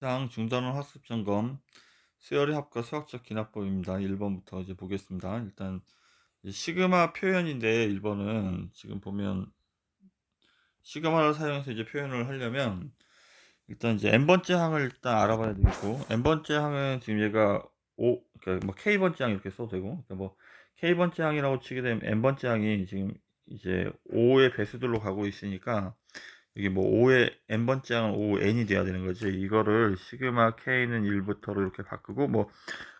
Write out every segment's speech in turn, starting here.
사항 중단원 학습 점검 수열의 합과 수학적 기납법입니다. 1번부터 이제 보겠습니다. 일단 시그마 표현인데 1번은 지금 보면 시그마를 사용해서 이제 표현을 하려면 일단 이제 n번째 항을 일단 알아봐야 되겠고 n번째 항은 지금 얘가 5 그러니까 뭐 k번째 항 이렇게 써도 되고 그러니까 뭐 k번째 항이라고 치게 되면 n번째 항이 지금 이제 5의 배수들로 가고 있으니까 이게 뭐 5의 n번째 항은 5n이 돼야 되는 거지 이거를 시그마 k는 1부터로 이렇게 바꾸고 뭐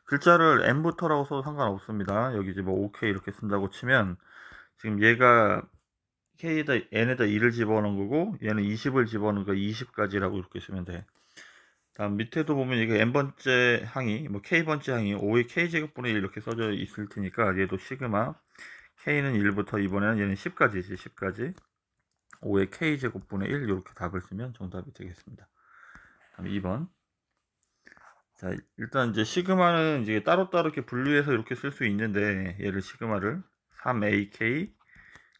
글자를 n부터라고 써도 상관없습니다 여기 이제 뭐 5k 이렇게 쓴다고 치면 지금 얘가 k에다 n에다 2를 집어넣은 거고 얘는 20을 집어넣은 거 20까지라고 이렇게 쓰면 돼 다음 밑에도 보면 이게 n번째 항이 뭐 k번째 항이 5의 k제곱분의 1 이렇게 써져 있을 테니까 얘도 시그마 k는 1부터 이번에는 얘는 10까지지 10까지 5의 k제곱분의 1 이렇게 답을 쓰면 정답이 되겠습니다. 다음 2번. 자, 일단 이제 시그마는 이제 따로따로 이렇게 분류해서 이렇게 쓸 수 있는데 얘를 시그마를 3AK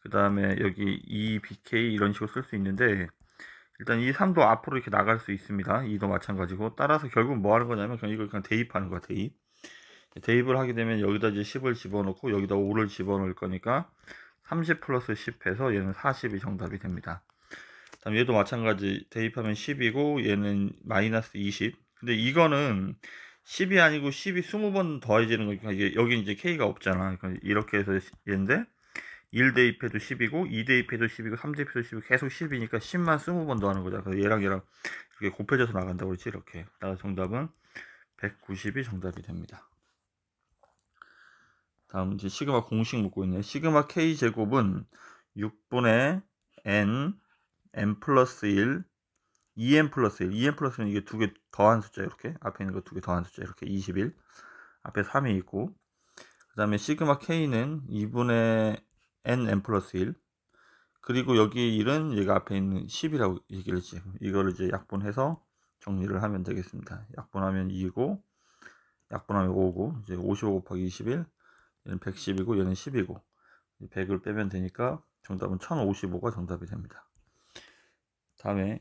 그 다음에 여기 2BK 이런 식으로 쓸 수 있는데 일단 이 3도 앞으로 이렇게 나갈 수 있습니다. 2도 마찬가지고 따라서 결국 뭐 하는 거냐면 그냥 이걸 그냥 대입하는 거야 대입. 대입을 하게 되면 여기다 이제 10을 집어넣고 여기다 5를 집어넣을 거니까 30 플러스 10 해서 얘는 40이 정답이 됩니다. 다음 얘도 마찬가지 대입하면 10이고 얘는 마이너스 20. 근데 이거는 10이 아니고 10이 20번 더해지는 거니까 이게 여기 이제 k가 없잖아. 그러니까 이렇게 해서 얘인데 1 대입해도 10이고 2 대입해도 10이고 3 대입해도 10이고 계속 10이니까 10만 20번 더하는 거잖 그래서 얘랑 얘랑 이렇게 곱해져서 나간다고 그랬지 이렇게. 나 정답은 190이 정답이 됩니다. 다음 이제 시그마 공식 묻고 있네. 시그마 k 제곱은 6분의 n n 플러스 1 2n 플러스 1 2n 플러스는 이게 두 개 더한 숫자 이렇게 앞에 있는 거 두 개 더한 숫자 이렇게 21 앞에 3이 있고 그 다음에 시그마 k는 2분의 n n 플러스 1 그리고 여기 1은 얘가 앞에 있는 10이라고 얘기를 했지 이거를 이제 약분해서 정리를 하면 되겠습니다 약분하면 2고 약분하면 5고 이제 55 곱하기 21 얘는 110이고 얘는 10이고 100을 빼면 되니까 정답은 1055가 정답이 됩니다. 다음에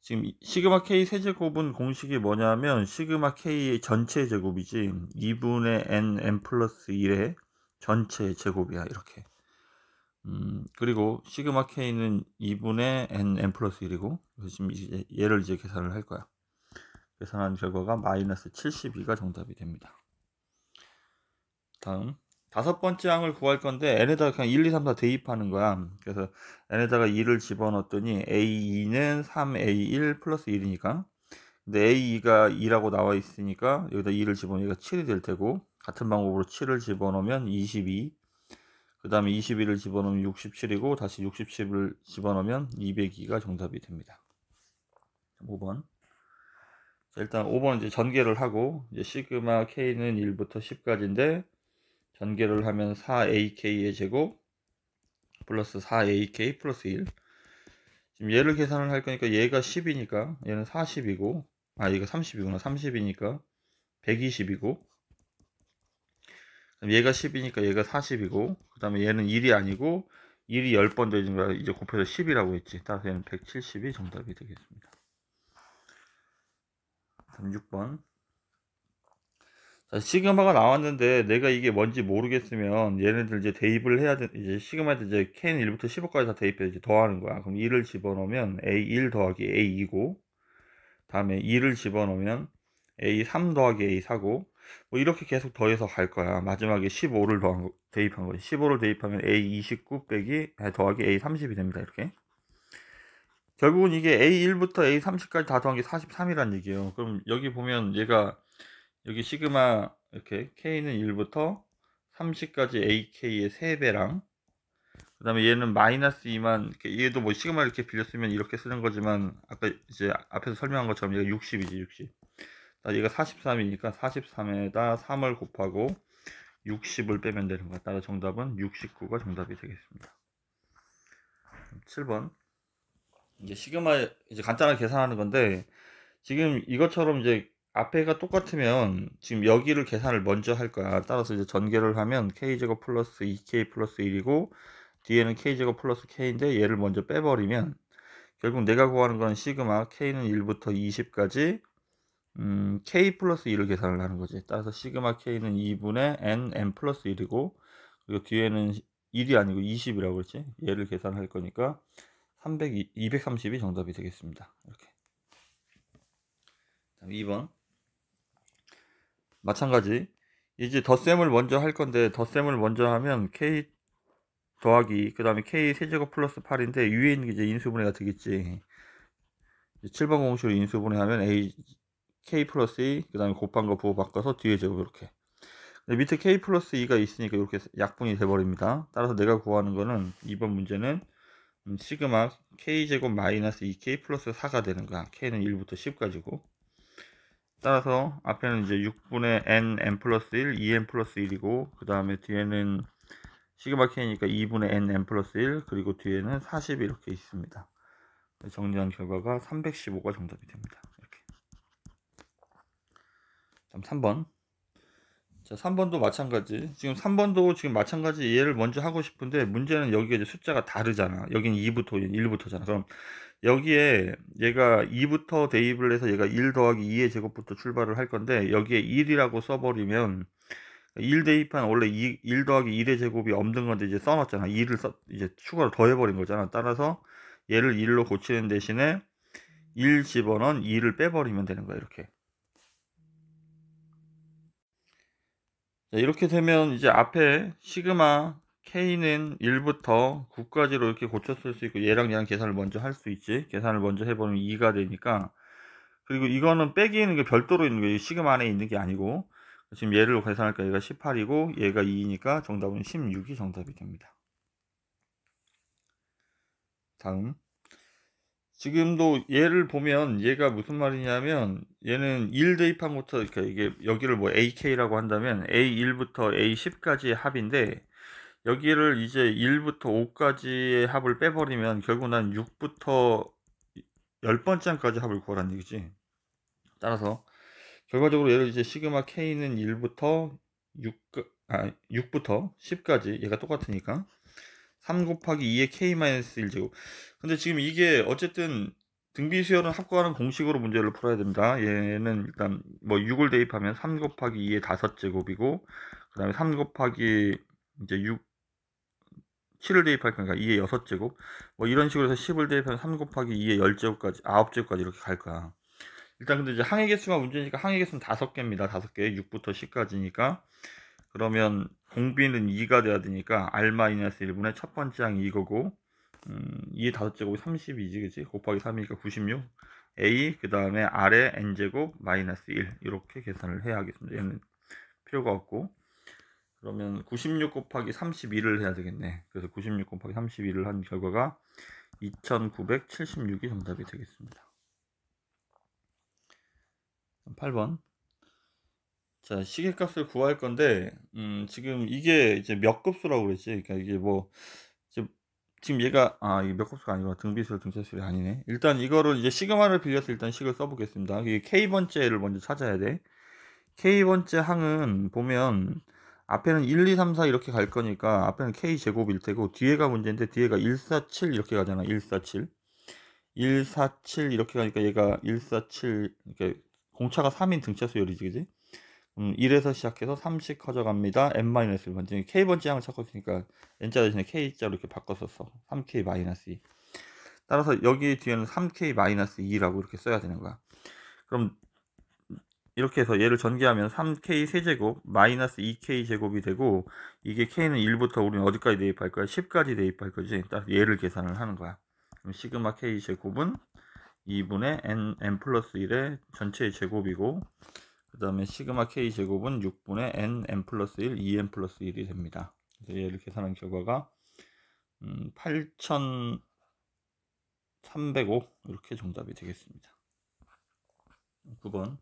지금 시그마 K 세제곱은 공식이 뭐냐면 시그마 K의 전체 제곱이지 2분의 n, n 플러스 1의 전체 제곱이야 이렇게 음, 그리고 시그마 K는 2분의 n, n 플러스 1이고 지금 이제 얘를 이제 계산을 할 거야 계산한 결과가 마이너스 72가 정답이 됩니다 다음 다섯 번째 항을 구할 건데 n에다가 그냥 1, 2, 3, 4 대입하는 거야. 그래서 n에다가 2를 집어넣었더니 a2는 3a1 플러스 1이니까 근데 a2가 2라고 나와 있으니까 여기다 2를 집어넣으니까 7이 될 테고 같은 방법으로 7을 집어넣으면 22그 다음에 2 1을 집어넣으면 67이고 다시 67을 집어넣으면 202가 정답이 됩니다. 5번 자, 일단 5번 이제 전개를 하고 이제 시그마 k는 1부터 10까지인데 전개를 하면 4ak의 제곱 플러스 4ak 플러스 1 지금 얘를 계산을 할 거니까 얘가 10이니까 얘는 40이고 아 얘가 30이구나 30이니까 120이고 얘가 10이니까 얘가 40이고 그 다음에 얘는 1이 아니고 1이 10번 되니까 이제 곱해서 10이라고 했지 따라서 얘는 170이 정답이 되겠습니다 3 6번 자, 시그마가 나왔는데 내가 이게 뭔지 모르겠으면 얘네들 이제 대입을 해야 돼. 이제 시그마한테 이제 캔 1부터 15까지 다 대입해서 이제 더하는 거야. 그럼 1을 집어넣으면 A1 더하기 A2고 다음에 2를 집어넣으면 A3 더하기 A4고 뭐 이렇게 계속 더해서 갈 거야. 마지막에 15를 더한 거, 대입한 거 15를 대입하면 A29 빼기 더하기 A30이 됩니다. 이렇게. 결국은 이게 A1부터 A30까지 다 더한 게 43이란 얘기예요. 그럼 여기 보면 얘가 여기 시그마 이렇게 K는 1부터 30까지 AK의 3배랑 그 다음에 얘는 마이너스 2만 얘도 뭐 시그마 이렇게 빌렸으면 이렇게 쓰는 거지만 아까 이제 앞에서 설명한 것처럼 얘가 60이지 60 얘가 43이니까 43에다 3을 곱하고 60을 빼면 되는 거야 따라 정답은 69가 정답이 되겠습니다 7번 이제 시그마 이제 간단하게 계산하는 건데 지금 이것처럼 이제 앞에가 똑같으면 지금 여기를 계산을 먼저 할 거야. 따라서 이제 전개를 하면 k제곱 플러스 2k 플러스 1이고 뒤에는 k제곱 플러스 k인데 얘를 먼저 빼버리면 결국 내가 구하는 건 시그마 k는 1부터 20까지 음, k 플러스 1을 계산을 하는 거지. 따라서 시그마 k는 2분의 n, n 플러스 1이고 그리고 뒤에는 1이 아니고 20이라고 그랬지. 얘를 계산할 거니까 300, 230이 정답이 되겠습니다. 이렇게. 2번 마찬가지 이제 덧셈을 먼저 할 건데 덧셈을 먼저 하면 k 더하기 그 다음에 k 세제곱 플러스 8인데 위에 있는 게 이제 인수분해가 되겠지 7번 공식으로 인수분해하면 a k 플러스 2그 다음에 곱한 거 부호 바꿔서 뒤에 제곱 이렇게 밑에 k 플러스 2가 있으니까 이렇게 약분이 돼버립니다 따라서 내가 구하는 거는 이번 문제는 음, 시그마 k제곱 마이너스 2k 플러스 4가 되는 거야 k는 1부터 10까지고 따라서 앞에는 이제 6분의 n, n 플러스 1, 2n 플러스 1이고 그 다음에 뒤에는 시그마키니까 2분의 n, n 플러스 1 그리고 뒤에는 40 이렇게 있습니다. 네, 정리한 결과가 315가 정답이 됩니다. 이렇게. 3번 자 3번도 마찬가지 지금 3번도 지금 마찬가지 이해를 먼저 하고 싶은데 문제는 여기가 이제 숫자가 다르잖아 여긴 2부터 1부터잖아 그럼 여기에 얘가 2부터 대입을 해서 얘가 1 더하기 2의 제곱부터 출발을 할 건데 여기에 1이라고 써버리면 1 대입한 원래 2, 1 더하기 1의 제곱이 없는 건데 이제 써놨잖아 2를 써, 이제 추가로 더해버린 거잖아 따라서 얘를 1로 고치는 대신에 1 집어넣은 2를 빼버리면 되는 거야 이렇게 자, 이렇게 되면 이제 앞에 시그마 K는 1부터 9까지로 이렇게 고쳐 쓸수 있고 얘랑 얘랑 계산을 먼저 할 수 있지 계산을 먼저 해보면 2가 되니까 그리고 이거는 빼기 있는 게 그 별도로 있는 거예요 시그마 안에 있는 게 아니고 지금 얘를 계산할까 얘가 18이고 얘가 2이니까 정답은 16이 정답이 됩니다 다음 지금도 얘를 보면 얘가 무슨 말이냐면 얘는 1 대입한 것처럼 그러니까 이게 여기를 뭐 AK라고 한다면 A1부터 A10까지의 합인데 여기를 이제 1부터 5까지의 합을 빼버리면 결국 난 6부터 10번째 항까지 합을 구하라는 얘기지. 따라서 결과적으로 얘를 이제 시그마 k는 1부터 6, 아, 6부터 10까지 얘가 똑같으니까 3 곱하기 2의 k-1제곱 근데 지금 이게 어쨌든 등비수열은 합과하는 공식으로 문제를 풀어야 됩니다. 얘는 일단 뭐 6을 대입하면 3 곱하기 2의 5제곱이고 그 다음에 3 곱하기 이제 6 7을 대입할 거니까 2의 6제곱 뭐 이런 식으로 해서 10을 대입하면 3 곱하기 2의 10제곱까지 9제곱까지 이렇게 갈 거야 일단 근데 이제 항의 개수가 문제니까 항의 개수는 5개입니다 5개 6부터 10까지니까 그러면 공비는 2가 돼야 되니까 R-1분의 첫 번째 항이 이거고 음, 2의 5제곱이 32지 그지 곱하기 3이니까 96 A 그 다음에 R의 N제곱 마이너스 1 이렇게 계산을 해야 하겠습니다 얘는 필요가 없고 그러면 96 곱하기 32를 해야 되겠네. 그래서 96 곱하기 32를 한 결과가 2976이 정답이 되겠습니다. 8번. 자, 시계값을 구할 건데, 음, 지금 이게 이제 몇 급수라고 그랬지? 그러니까 이게 뭐, 지금 얘가, 아, 이게 몇 급수가 아니고 등비수열, 등차수열이 아니네. 일단 이거를 이제 시그마를 빌려서 일단 식을 써보겠습니다. 이게 K번째를 먼저 찾아야 돼. K번째 항은 보면, 앞에는 1, 2, 3, 4 이렇게 갈 거니까 앞에는 k제곱일 테고 뒤에가 문제인데 뒤에가 1, 4, 7 이렇게 가잖아. 1, 4, 7. 1, 4, 7 이렇게 가니까 얘가 1, 4, 7 이렇게 공차가 3인 등차 수열이지 그지? 음, 1에서 시작해서 3씩 커져갑니다. n-1 반증이 k번째 항을 찾고 있으니까 n자 대신에 k자로 이렇게 바꿨었어. 3k-2 따라서 여기 뒤에는 3k-2라고 이렇게 써야 되는 거야. 그럼 이렇게 해서 얘를 전개하면 3k 세제곱 마이너스 2k 제곱이 되고 이게 k는 1부터 우리는 어디까지 대입할 거야? 10까지 대입할 거지. 딱 얘를 계산을 하는 거야. 그럼 시그마 k 제곱은 2분의 n, n 플러스 1의 전체의 제곱이고 그 다음에 시그마 k 제곱은 6분의 n, n 플러스 1, 2n 플러스 1이 됩니다. 그래서 얘를 계산한 결과가 음, 8305 이렇게 정답이 되겠습니다. 9번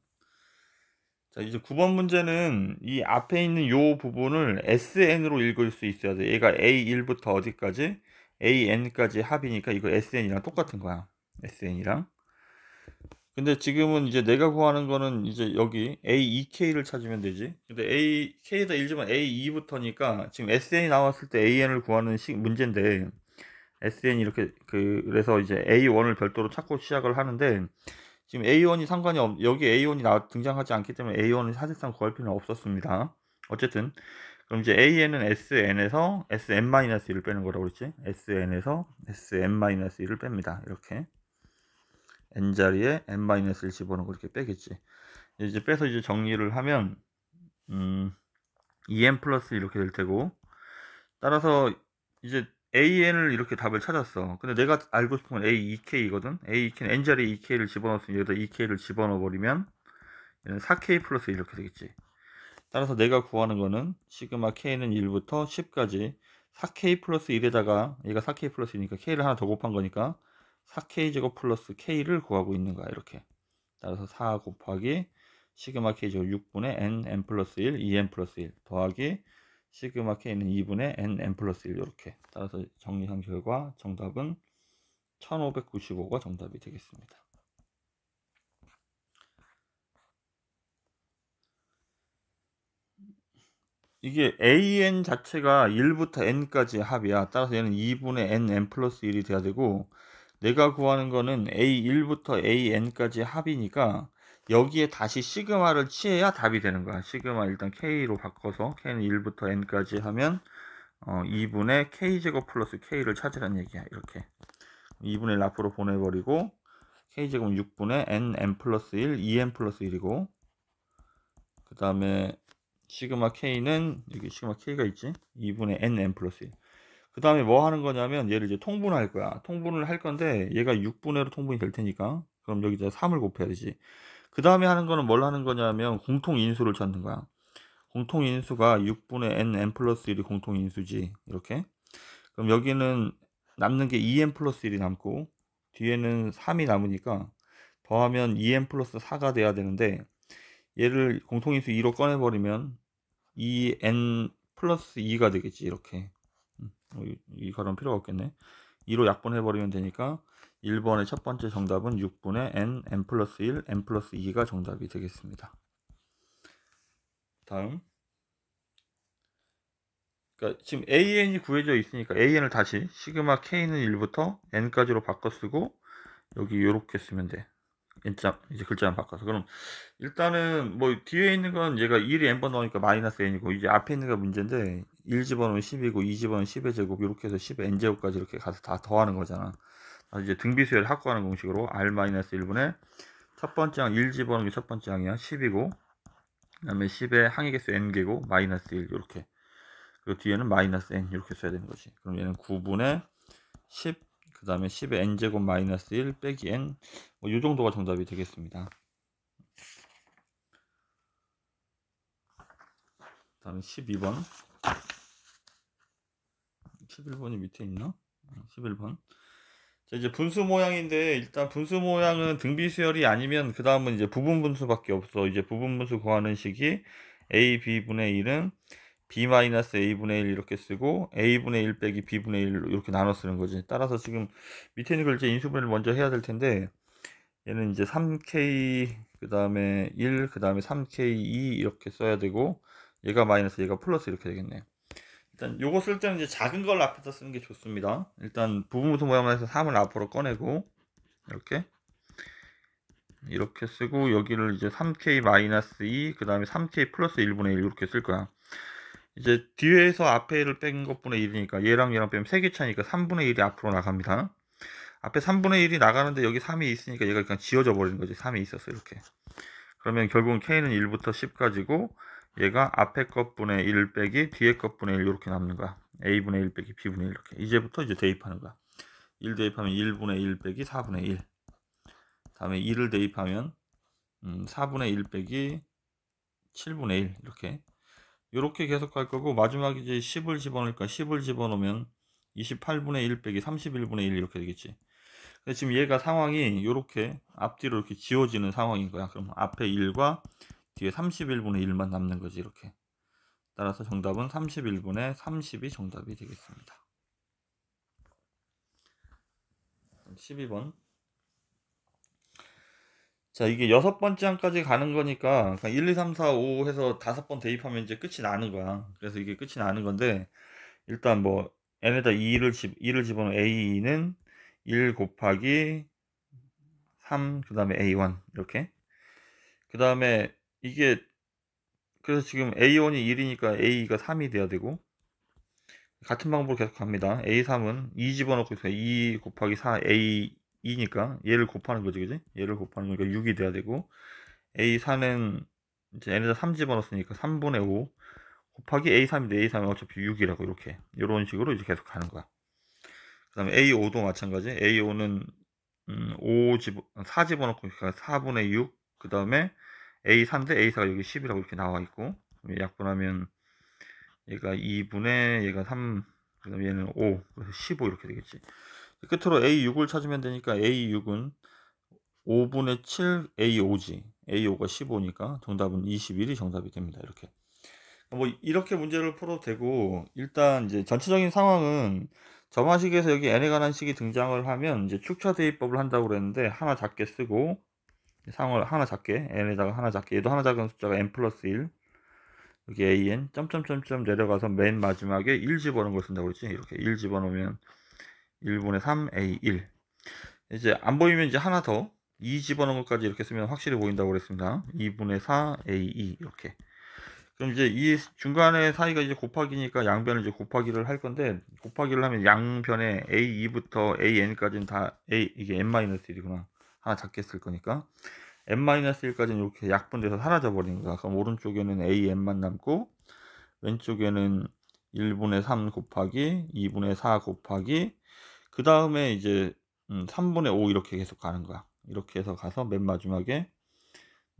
자, 이제 9번 문제는 이 앞에 있는 요 부분을 SN으로 읽을 수 있어야 돼. 얘가 A1부터 어디까지? AN까지 합이니까 이거 SN이랑 똑같은 거야. SN이랑. 근데 지금은 이제 내가 구하는 거는 이제 여기 A2K를 찾으면 되지. 근데 AK에다 1지만 A2부터니까 지금 SN이 나왔을 때 AN을 구하는 시, 문제인데 SN이 이렇게 그, 그래서 이제 A1을 별도로 찾고 시작을 하는데 지금 A1이 상관이 없, 여기 A1이 나, 등장하지 않기 때문에 A1은 사실상 구할 필요는 없었습니다. 어쨌든, 그럼 이제 AN은 SN에서 SN-1을 빼는 거라고 그랬지? SN에서 SN-1을 뺍니다. 이렇게. N 자리에 N-1을 집어넣고 이렇게 빼겠지. 이제 빼서 이제 정리를 하면, 음, EN 플러스 이렇게 될 테고, 따라서 이제 AN을 이렇게 답을 찾았어. 근데 내가 알고 싶은 건 A2K거든. E A2K는 e N자리에 EK를 집어넣었으니 여기다 EK를 집어넣어 버리면 얘는 4K 플러스 이렇게 되겠지. 따라서 내가 구하는 거는 시그마 K는 1부터 10까지 4K 플러스 1에다가 얘가 4K 플러스니까 이 K를 하나 더 곱한 거니까 4K 제곱 플러스 K를 구하고 있는 거야. 이렇게. 따라서 4 곱하기 시그마 K제곱 6분의 N, N 플러스 1, 2N 플러스 1 더하기 시그마 k는 2분의 n, n 플러스 1 이렇게 따라서 정리한 결과 정답은 1595가 정답이 되겠습니다. 이게 an 자체가 1부터 n까지 합이야. 따라서 얘는 2분의 n, n 플러스 1이 돼야 되고 내가 구하는 거는 a1부터 an까지 합이니까 여기에 다시 시그마를 취해야 답이 되는 거야. 시그마 일단 k로 바꿔서 k는 1부터 n까지 하면 어, 2분의 k제곱 플러스 k를 찾으라는 얘기야. 이렇게 2분의 1 앞으로 보내버리고 k제곱은 6분의 n, n 플러스 1, 2n 플러스 1이고 그 다음에 시그마 k는 여기 시그마 k가 있지 2분의 n, n 플러스 1. 그 다음에 뭐 하는 거냐면 얘를 이제 통분할 거야. 통분을 할 건데 얘가 6분의 로 통분이 될 테니까 그럼 여기다 3을 곱해야 되지. 그 다음에 하는 거는 뭘 하는 거냐면 공통인수를 찾는 거야. 공통인수가 6분의 n, n 플러스 1이 공통인수지. 이렇게. 그럼 여기는 남는 게 2n 플러스 1이 남고 뒤에는 3이 남으니까 더하면 2n 플러스 4가 돼야 되는데 얘를 공통인수 2로 꺼내버리면 2n 플러스 2가 되겠지 이렇게 음, 어, 이 가름 필요가 없겠네 2로 약분해버리면 되니까 1번의 첫 번째 정답은 6분의 n, n 플러스 1, n 플러스 2가 정답이 되겠습니다. 다음. 그러니까 지금 an이 구해져 있으니까 an을 다시 시그마 k는 1부터 n까지로 바꿔 쓰고 여기 이렇게 쓰면 돼. 인자, 이제 글자만 바꿔서 그럼 일단은 뭐 뒤에 있는 건 얘가 1이 n번 나오니까 마이너스 n이고 이제 앞에 있는 게 문제인데 1집어넣으면 10이고 2집어넣으면 10의 제곱 이렇게 해서 10의 n제곱까지 이렇게 가서 다 더하는 거잖아 아, 이제 등비수열 합구하는 공식으로 R-1분의 첫 번째 항1지번넣첫 번째 항이야 10이고 그 다음에 1 0에 항의 개수 n개고 마이너스 1 이렇게 그리고 뒤에는 마이너스 n 이렇게 써야 되는 거지 그럼 얘는 9분의 10그 다음에 1 0에 n제곱 마이너스 1 빼기 n 뭐이 정도가 정답이 되겠습니다 그 다음에 12번 11번이 밑에 있나? 11번 자, 이제 분수 모양인데 일단 분수 모양은 등비수열이 아니면 그 다음은 이제 부분 분수밖에 없어. 이제 부분 분수 구하는 식이 a b분의 1은 b 마이너스 a 분의 1 이렇게 쓰고 a 분의 1 빼기 b 분의 1 이렇게 나눠 쓰는 거지. 따라서 지금 밑에 있는 걸 이제 인수분해를 먼저 해야 될 텐데 얘는 이제 3k 그 다음에 1 그 다음에 3k 2 이렇게 써야 되고 얘가 마이너스 얘가 플러스 이렇게 되겠네요. 일단 요거 쓸 때는 이제 작은 걸 앞에다 쓰는 게 좋습니다. 일단 부분부터 모양만 해서 3을 앞으로 꺼내고 이렇게 이렇게 쓰고 여기를 이제 3k 2그 다음에 3k 플러스 1분의 1 이렇게 쓸 거야. 이제 뒤에서 앞에를 뺀 것분의 1이니까 얘랑 얘랑 빼면 3개 차니까 3분의 1이 앞으로 나갑니다. 앞에 3분의 1이 나가는데 여기 3이 있으니까 얘가 그냥 지워져 버리는 거지. 3이 있었어 이렇게. 그러면 결국은 k는 1부터 10까지고 얘가 앞에 것분의 1 빼기 뒤에 것분의 1 이렇게 남는 거야. a분의 1 빼기 b분의 1 이렇게. 이제부터 이제 대입하는 거야. 1 대입하면 1분의 1 빼기 4분의 1. 다음에 2를 대입하면 음, 4분의 1 빼기 7분의 1 이렇게. 이렇게 계속 갈 거고 마지막에 이제 10을 집어넣을까 10을 집어넣으면 28분의 1 빼기 31분의 1 이렇게 되겠지. 근데 지금 얘가 상황이 이렇게 앞뒤로 이렇게 지워지는 상황인 거야. 그럼 앞에 1과 뒤에 31분의 1만 남는 거지 이렇게 따라서 정답은 31분의 30이 정답이 되겠습니다 12번 자 이게 여섯 번째 항까지 가는 거니까 1, 2, 3, 4, 5 해서 다섯 번 대입하면 이제 끝이 나는 거야 그래서 이게 끝이 나는 건데 일단 뭐 n에다 2를, 집, 2를 집어넣은 a2는 1 곱하기 3 그 다음에 a1 이렇게 그 다음에 이게 그래서 지금 A1이 1이니까 A가 3이 돼야 되고 같은 방법으로 계속 갑니다. A3은 2 집어넣고 있어요. 2 곱하기 4 A2니까 얘를 곱하는 거지, 그지? 얘를 곱하는 거니까 6이 돼야 되고 A4는 이제 얘네들 3 집어넣었으니까 3분의 5 곱하기 A3인데 A3은 어차피 6이라고 이렇게 이런 식으로 이제 계속 가는 거야. 그 다음에 A5도 마찬가지. A5는 음, 5집4 집어넣고 있으니까 그러니까 4분의 6그 다음에 A4인데 A4가 여기 10이라고 이렇게 나와 있고 약분하면 얘가 2분의 얘가 3 그다음 얘는 5 그래서 15 이렇게 되겠지 끝으로 A6을 찾으면 되니까 A6은 5분의 7 A5지 A5가 15니까 정답은 21이 정답이 됩니다 이렇게 뭐 이렇게 문제를 풀어도 되고 일단 이제 전체적인 상황은 점화식에서 여기 n에 관한 식이 등장을 하면 이제 축차 대입법을 한다고 그랬는데 하나 작게 쓰고 상을 하나 작게 n에다가 하나 작게 얘도 하나 작은 숫자가 n 플러스 1 여기 an 점점점점 내려가서 맨 마지막에 1 집어넣은 걸 쓴다고 그지 이렇게 1 집어넣으면 1분의 3a 1 이제 안 보이면 이제 하나 더 2 집어넣은 것까지 이렇게 쓰면 확실히 보인다고 그랬습니다 2분의 4a 2 이렇게 그럼 이제 이 중간에 사이가 이제 곱하기니까 양변을 이제 곱하기를 할 건데 곱하기를 하면 양변에 a2부터 an까지는 다 a 이게 n-1이구나 하나 아, 작게 쓸 거니까 n-1까지는 이렇게 약분돼서 사라져 버리는 거야. 그럼 오른쪽에는 an만 남고 왼쪽에는 1분의 3 곱하기 2분의 4 곱하기 그 다음에 이제 3분의 음, 5 이렇게 계속 가는 거야. 이렇게 해서 가서 맨 마지막에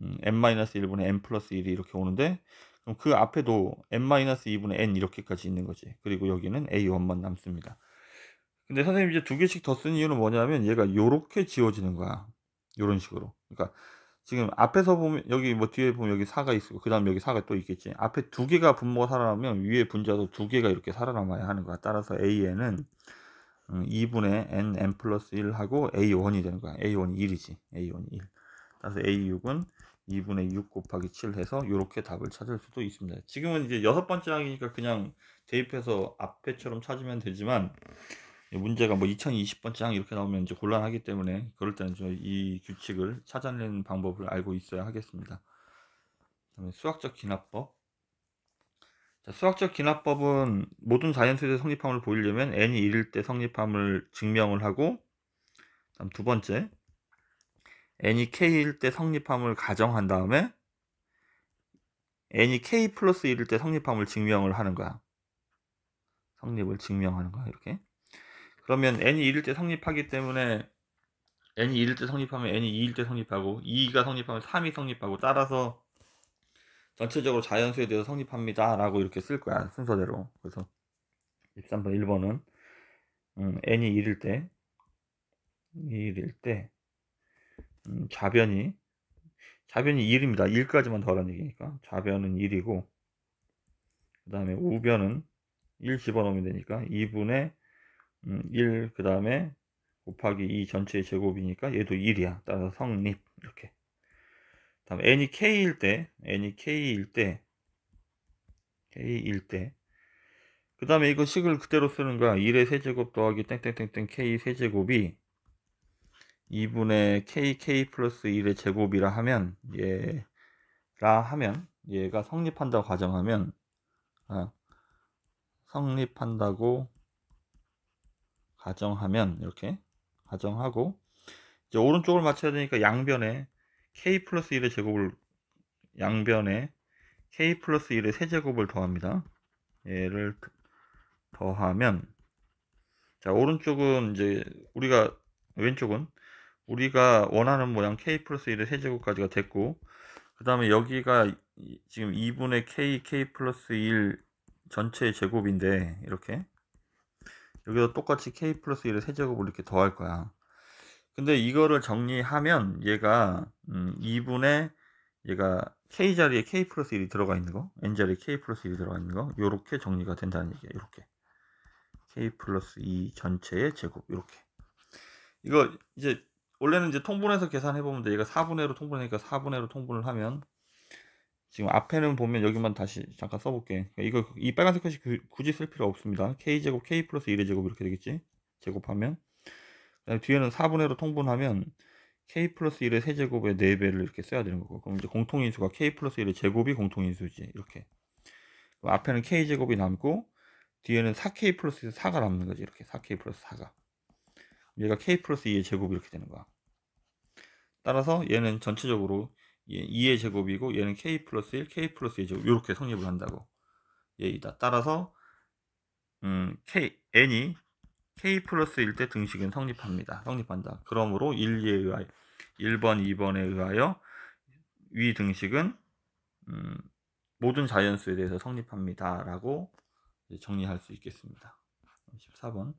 음, n-1분의 n 플러스 1이 이렇게 오는데 그럼 그 앞에도 n-2분의 n 이렇게까지 있는 거지. 그리고 여기는 a1만 남습니다. 근데 선생님 이제 두 개씩 더 쓴 이유는 뭐냐면 얘가 이렇게 지워지는 거야. 이런 식으로. 그러니까 지금 앞에서 보면 여기 뭐 뒤에 보면 여기 사가 있고 그 다음 여기 사가 또 있겠지 앞에 두 개가 분모가 살아나면 위에 분자도 두 개가 이렇게 살아남아야 하는 거야 따라서 AN은 2분의 음, N, N 플러스 1하고 A1이 되는 거야 A1이 1이지 A1이 1 따라서 A6은 2분의 6 곱하기 7 해서 이렇게 답을 찾을 수도 있습니다 지금은 이제 여섯 번째 항이니까 그냥 대입해서 앞에처럼 찾으면 되지만 문제가 뭐 2020번째 항 이렇게 나오면 이제 곤란하기 때문에 그럴 때는 좀이 규칙을 찾아내는 방법을 알고 있어야 하겠습니다. 그다음에 수학적 기납법. 자, 수학적 기납법은 모든 4연수의 성립함을 보이려면 n이 1일 때 성립함을 증명을 하고 그다음 두 번째 n이 k일 때 성립함을 가정한 다음에 n이 k 플러스 1일 때 성립함을 증명을 하는 거야. 성립을 증명하는 거야 이렇게. 그러면 n이 1일 때 성립하기 때문에 n이 1일 때 성립하면 n이 2일 때 성립하고 2가 성립하면 3이 성립하고 따라서 전체적으로 자연수에 대해서 성립합니다 라고 이렇게 쓸 거야 순서대로 그래서 13번 1번은 음, n이 1일 때 1일 때 음, 좌변이 좌변이 1입니다 1까지만 더하는 얘기니까 좌변은 1이고 그 다음에 우변은 1 집어넣으면 되니까 2분의 1, 음, 그 다음에 곱하기 2 전체의 제곱이니까 얘도 1이야. 따라서 성립. 이렇게. 다음 n이 k일 때, n이 k일 때, k일 때. 그 다음에 이거 식을 그대로 쓰는 거야. 1의 세제곱 더하기 땡땡땡땡 k 세제곱이 2분의 k, k 플러스 1의 제곱이라 하면, 얘라 하면, 얘가 성립한다고 가정하면, 아, 성립한다고 가정하면 이렇게 가정하고 이제 오른쪽을 맞춰야 되니까 양변에 k 플러스 1의 제곱을 양변에 k 플러스 1의 세제곱을 더합니다. 얘를 더하면 자 오른쪽은 이제 우리가 왼쪽은 우리가 원하는 모양 k 플러스 1의 세제곱까지가 됐고 그 다음에 여기가 지금 2분의 k, k 플러스 1 전체의 제곱인데 이렇게 여기도 똑같이 k 플러스 1을 세제곱 을 이렇게 더할 거야. 근데 이거를 정리하면 얘가 음, 2분의 얘가 k 자리에 k 플러스 1이 들어가 있는 거, n 자리에 k 플러스 1이 들어가 있는 거, 요렇게 정리가 된다는 얘기야. 요렇게 k 플러스 2 전체의 제곱 요렇게. 이거 이제 원래는 이제 통분해서 계산해 보면 돼. 얘가 4분의 1로 통분하니까 4분의 1로 통분을 하면 지금 앞에는 보면 여기만 다시 잠깐 써볼게. 그러니까 이거 그, 이 빨간색 컷이 그, 굳이 쓸 필요 없습니다. k 제곱 k 플러스 1의 제곱 이렇게 되겠지? 제곱하면 그다음에 뒤에는 4분의 1로 통분하면 k 플러스 1의 세제곱의 4배를 이렇게 써야 되는 거고 그럼 이제 공통인수가 k 플러스 1의 제곱이 공통인수지 이렇게 앞에는 k제곱이 남고 뒤에는 4k 플러스 4가 남는 거지 이렇게 4k 플러스 4가 얘가 k 플러스 2의 제곱 이렇게 되는 거야 따라서 얘는 전체적으로 얘 예, 2의 제곱이고 얘는 k 플러스 1, k 플러스 2제곱 이렇게 성립을 한다고 얘기다. 예, 따라서 음, k, n이 k 플러스 1때 등식은 성립합니다. 성립한다. 그러므로 1, 2에 의하여 1번, 2번에 의하여 위 등식은 음, 모든 자연수에 대해서 성립합니다. 라고 정리할 수 있겠습니다. 14번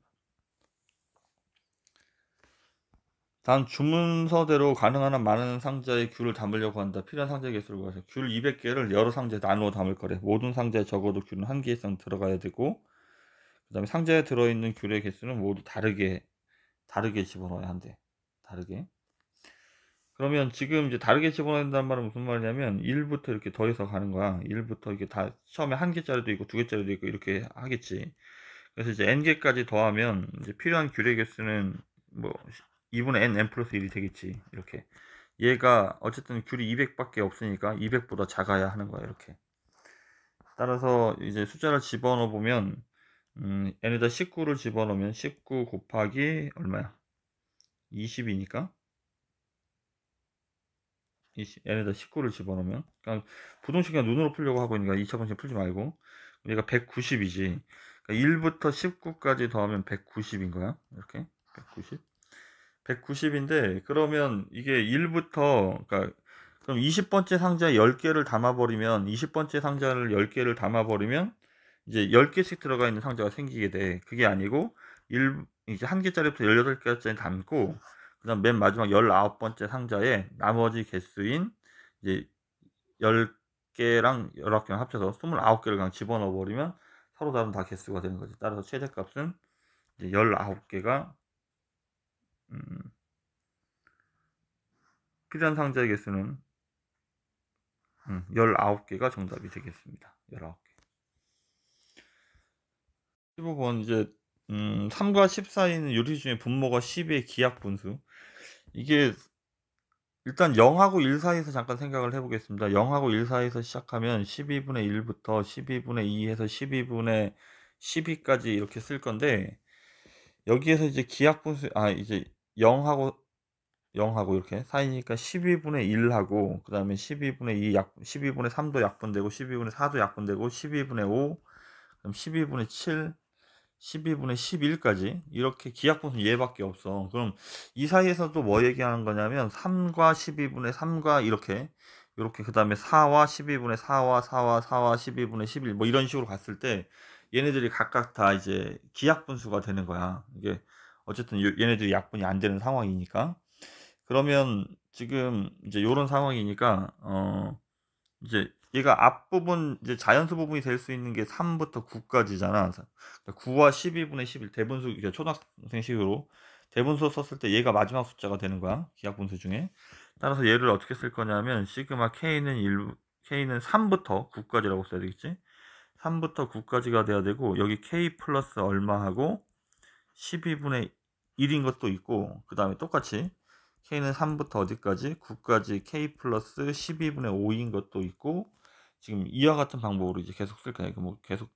다음 주문서대로 가능한 한 많은 상자의 귤을 담으려고 한다. 필요한 상자의 개수를 구하세요. 귤 200개를 여러 상자에 나누어 담을 거래. 모든 상자에 적어도 귤은 한 개 이상 들어가야 되고 그 다음에 상자에 들어있는 귤의 개수는 모두 다르게 다르게 집어넣어야 한대. 다르게. 그러면 지금 이제 다르게 집어넣는다는 말은 무슨 말이냐면 1부터 이렇게 더해서 가는 거야. 1부터 이게 다 처음에 한 개짜리도 있고 두 개짜리도 있고 이렇게 하겠지. 그래서 이제 n 개까지 더하면 이제 필요한 귤의 개수는 뭐 2분의 n, n 플러스 1이 되겠지. 이렇게. 얘가 어쨌든 귤이 200밖에 없으니까 200보다 작아야 하는 거야. 이렇게. 따라서 이제 숫자를 집어넣어 보면 음, n에다 19를 집어넣으면 19 곱하기 얼마야? 20이니까 20, n에다 19를 집어넣으면 그러니까 부동식이가 눈으로 풀려고 하고 있으니까 2차 방식 풀지 말고 얘가 190이지 그러니까 1부터 19까지 더하면 190인 거야 이렇게 190 190인데 그러면 이게 1부터 그러니까 그럼 20번째 상자에 10개를 담아 버리면 20번째 상자를 10개를 담아 버리면 이제 10개씩 들어가 있는 상자가 생기게 돼. 그게 아니고 1 이제 한 개짜리부터 18개짜리 담고 그다음 맨 마지막 19번째 상자에 나머지 개수인 이제 10개랑 19개랑 합쳐서 29개를 그냥 집어넣어 버리면 서로 다른 다 개수가 되는 거지. 따라서 최대값은 이제 19개가 음, 필요한 상자의 개수는 음, 19개가 정답이 되겠습니다. 19개. 15번 이제 음, 3과 14인 요리 중에 분모가 10의 기약 분수. 이게 일단 0하고 1 사이에서 잠깐 생각을 해보겠습니다. 0하고 1 사이에서 시작하면 12분의 1부터 12분의 2에서 12분의 12까지 이렇게 쓸 건데 여기에서 이제 기약 분수 아 이제 0하고 0하고 이렇게 사이니까 12분의 1하고 그 다음에 12분의 2 약, 12분의 3도 약분되고 12분의 4도 약분되고 12분의 5 그럼 12분의 7 12분의 11까지 이렇게 기약분수 얘밖에 없어 그럼 이 사이에서 또 뭐 얘기하는 거냐면 3과 12분의 3과 이렇게 이렇게 그 다음에 4와 12분의 4와 4와 4와 12분의 11 뭐 이런 식으로 갔을 때 얘네들이 각각 다 이제 기약분수가 되는 거야 이게 어쨌든 얘네들이 약분이 안 되는 상황이니까 그러면 지금 이제 요런 상황이니까 어 이제 얘가 앞부분 이제 자연수 부분이 될 수 있는 게 3부터 9까지잖아. 9와 그러니까 12분의 11 대분수 그러니까 초등학생식으로 대분수 썼을 때 얘가 마지막 숫자가 되는 거야. 기하분수 중에. 따라서 얘를 어떻게 쓸 거냐면 시그마 k는 1 k는 3부터 9까지라고 써야 되겠지. 3부터 9까지가 돼야 되고 여기 k 플러스 얼마 하고 12분의 1인 것도 있고 그 다음에 똑같이 k는 3부터 어디까지 9까지 k 플러스 12분의 5인 것도 있고 지금 이와 같은 방법으로 이제 계속 쓸 거예요. 뭐 계속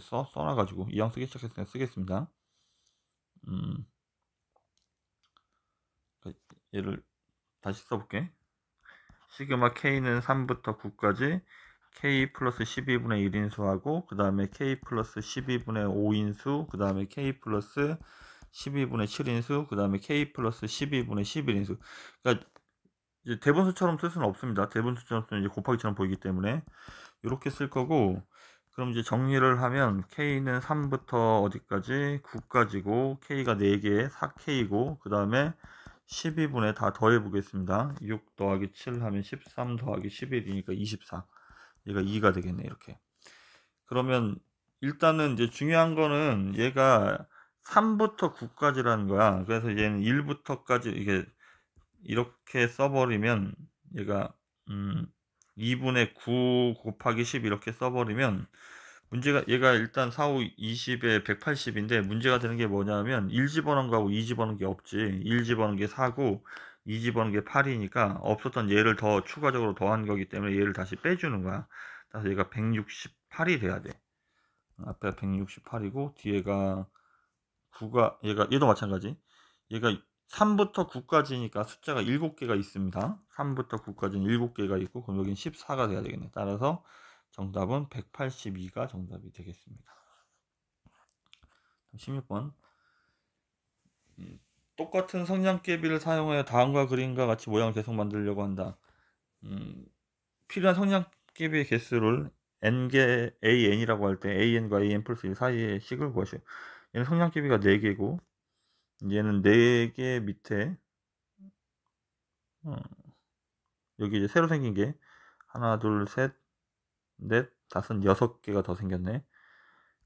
써 써놔가지고 이왕 쓰기 시작했으니 쓰겠습니다. 음, 얘를 다시 써볼게. 시그마 k는 3부터 9까지 k 플러스 12분의 1인수하고 그 다음에 k 플러스 12분의 5인수 그 다음에 k 플러스 12분의 7인수, 그 다음에 k 플러스 12분의 11인수. 그러니까 대분수처럼 쓸 수는 없습니다. 대분수처럼 쓰면 이제 곱하기처럼 보이기 때문에 이렇게 쓸 거고 그럼 이제 정리를 하면 k는 3부터 어디까지 9까지고 k가 4개 4k고 그 다음에 12분에 다 더해 보겠습니다. 6 더하기 7 하면 13 더하기 11이니까 24 얘가 2가 되겠네 이렇게 그러면 일단은 이제 중요한 거는 얘가 3부터 9까지라는 거야. 그래서 얘는 1부터까지 이게 이렇게 써버리면 얘가 음 2분의 9 곱하기 10 이렇게 써버리면 문제가 얘가 일단 4, 5, 20에 180인데 문제가 되는 게 뭐냐면 1집어넣은 거하고 2집어넣은 게 없지. 1집어넣은 게 4고 2집어넣은 게 8이니까 없었던 얘를 더 추가적으로 더한 거기 때문에 얘를 다시 빼주는 거야. 그래서 얘가 168이 돼야 돼. 앞에가 168이고 뒤에가 9가 얘가 얘도 마찬가지. 얘가 3부터 9까지니까 숫자가 7개가 있습니다. 3부터 9까지는 7개가 있고 그럼 여기 14가 돼야 되겠네. 따라서 정답은 182가 정답이 되겠습니다. 16번 똑같은 성냥개비를 사용하여 다음과 그림과 같이 모양을 계속 만들려고 한다. 음, 필요한 성냥개비의 개수를 n개 an이라고 할 때 an과 an 플러스 1 사이의 식을 구하시오. 얘는 성냥개비가 4개고 얘는 4개 밑에 어, 여기 이제 새로 생긴 게 하나 둘 셋 넷 다섯 여섯 개가 더 생겼네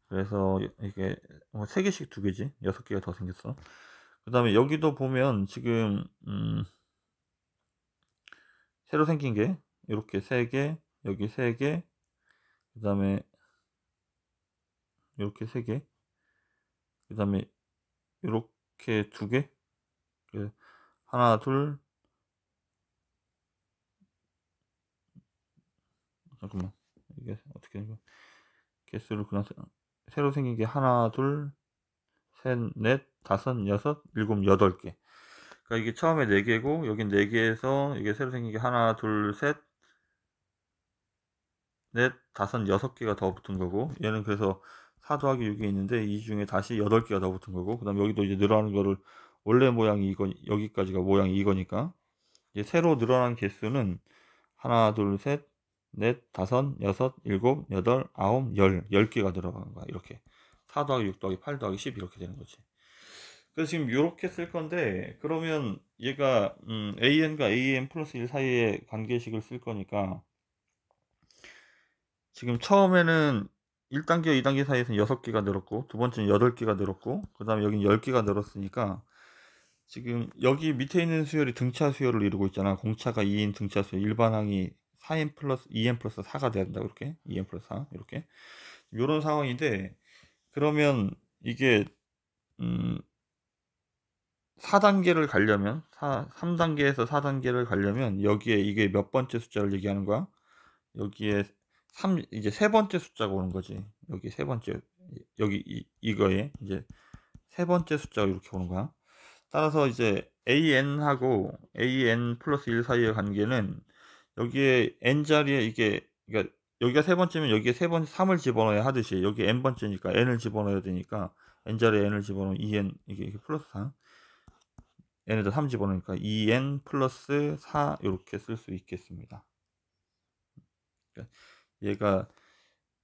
그래서 이게 뭐 세 개씩 두 개지 여섯 개가 더 생겼어 그 다음에 여기도 보면 지금 음, 새로 생긴 게 이렇게 세개 여기 세개그 다음에 이렇게 세개 그 다음에 이렇게 두개 예, 하나 둘 잠깐만 이게 어떻게 되는 거야 개수를 그냥 새로 생긴 게 하나 둘 셋 넷 다섯 여섯 일곱 여덟 개 그러니까 이게 처음에 네 개고 여긴 네 개에서 이게 새로 생긴 게 하나 둘 셋 넷, 다섯, 여섯 개가 더 붙은 거고 얘는 그래서 4 더하기 6이 있는데 이 중에 다시 8개가 다 붙은 거고 그 다음 여기도 이제 늘어나는 거를 원래 모양이 이거 여기까지가 모양이 이거니까 이제 새로 늘어난 개수는 하나 둘 셋 넷 다섯 여섯 일곱 여덟 아홉 열 열개가 들어가는 거야 이렇게 4 더하기 6 더하기 8 더하기 10 이렇게 되는 거지 그래서 지금 이렇게 쓸 건데 그러면 얘가 음, an과 an 플러스 1 사이의 관계식을 쓸 거니까 지금 처음에는 1단계, 와 2단계 사이에서는 6개가 늘었고 두 번째는 8개가 늘었고 그 다음에 여기는 10개가 늘었으니까 지금 여기 밑에 있는 수열이 등차 수열을 이루고 있잖아. 공차가 2인 등차 수열, 일반항이 4n 플러스 2n 플러스 4가 돼야 된다. 이렇게 2n 플러스 4 이렇게 이런 상황인데 그러면 이게 음 4단계를 가려면 4, 3단계에서 4단계를 가려면 여기에 이게 몇 번째 숫자를 얘기하는 거야? 여기에 3 이제 세 번째 숫자가 오는 거지. 여기 세 번째 여기 이, 이거에 이제 세 번째 숫자가 이렇게 오는 거야. 따라서 이제 an하고 an 플러스 1 사이의 관계는 여기에 n 자리에 이게 그러니까 여기가 세 번째면 여기에 세 번째 3을 집어넣어야 하듯이 여기 n 번째니까 n을 집어넣어야 되니까 n 자리에 n을 집어넣으면 2n 이게 이게 플러스 3 n에다 3 집어넣으니까 2n 플러스 4 이렇게 쓸 수 있겠습니다. 그러니까 얘가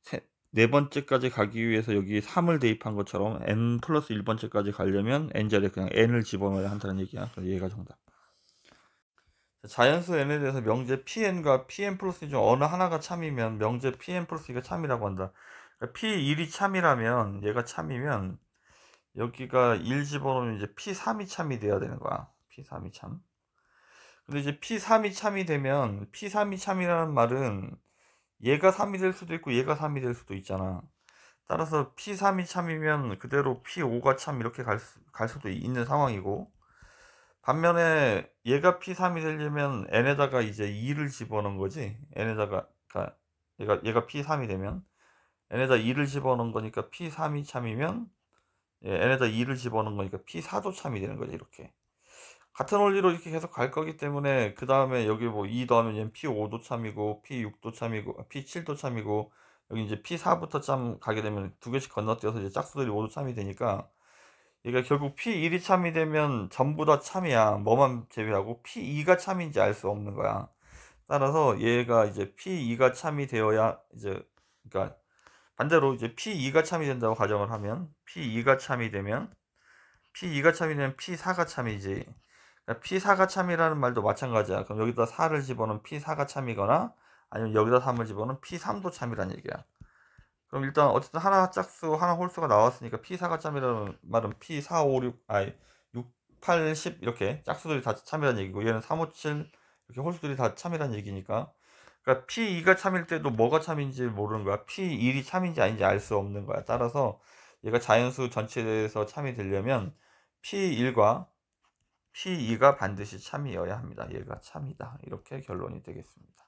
세, 네 번째까지 가기 위해서 여기 3을 대입한 것처럼 n 플러스 1번째까지 가려면 n 자리에 그냥 n을 집어넣어야 한다는 얘기야. 그래서 얘가 정답. 자연수 n에 대해서 명제 pn과 pn 플러스 중 어느 하나가 참이면 명제 pn 플러스 2가 참이라고 한다. 그러니까 p1이 참이라면 얘가 참이면 여기가 1 집어넣으면 이제 p3이 참이 돼야 되는 거야. p3이 참. 근데 이제 p3이 참이 되면 p3이 참이라는 말은 얘가 3이 될 수도 있고 얘가 3이 될 수도 있잖아. 따라서 P3이 참이면 그대로 P5가 참 이렇게 갈, 수, 갈 수도 있는 상황이고 반면에 얘가 P3이 되려면 n에다가 이제 2를 집어넣은 거지 n에다가 그러니까 얘가, 얘가 P3이 되면 n에다 2를 집어넣은 거니까 P3이 참이면 예, n에다 2를 집어넣은 거니까 P4도 참이 되는 거지 이렇게 같은 원리로 이렇게 계속 갈 거기 때문에 그 다음에 여기 뭐2 더하면 얘는 P5도 참이고 P6도 참이고 P7도 아, 참이고 여기 이제 P4부터 참 가게 되면 두 개씩 건너뛰어서 이제 짝수들이 5도 참이 되니까 얘가 결국 P1이 참이 되면 전부 다 참이야 뭐만 제외하고 P2가 참인지 알 수 없는 거야 따라서 얘가 이제 P2가 참이 되어야 이제 그러니까 반대로 이제 P2가 참이 된다고 가정을 하면 P2가 참이 되면 P2가 참이 되면 P4가 참이지 피사가 참이라는 말도 마찬가지야. 그럼 여기다 4를 집어넣은 피사가 참이거나 아니면 여기다 3을 집어넣은피 P3도 참이란 얘기야. 그럼 일단 어쨌든 하나 짝수, 하나 홀수가 나왔으니까 피사가 참이라는 말은 P4, 5, 6, 아니 6, 8, 10 이렇게 짝수들이 다 참이란 얘기고 얘는 3, 5, 7 이렇게 홀수들이 다 참이란 얘기니까 그러니까 P2가 참일 때도 뭐가 참인지 모르는 거야. P1이 참인지 아닌지 알 수 없는 거야. 따라서 얘가 자연수 전체에 대해서 참이 되려면 P1과 P2가 반드시 참이어야 합니다. 얘가 참이다. 이렇게 결론이 되겠습니다.